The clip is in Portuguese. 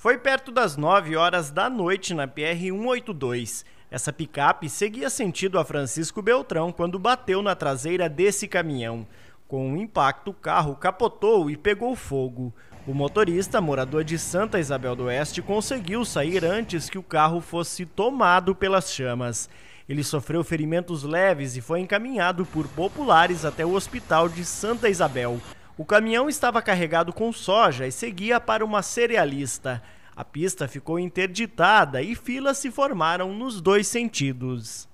Foi perto das 9 horas da noite na PR 182. Essa picape seguia sentido a Francisco Beltrão quando bateu na traseira desse caminhão. Com o um impacto, o carro capotou e pegou fogo. O motorista, morador de Santa Isabel do Oeste, conseguiu sair antes que o carro fosse tomado pelas chamas. Ele sofreu ferimentos leves e foi encaminhado por populares até o hospital de Santa Isabel. O caminhão estava carregado com soja e seguia para uma cerealista. A pista ficou interditada e filas se formaram nos dois sentidos.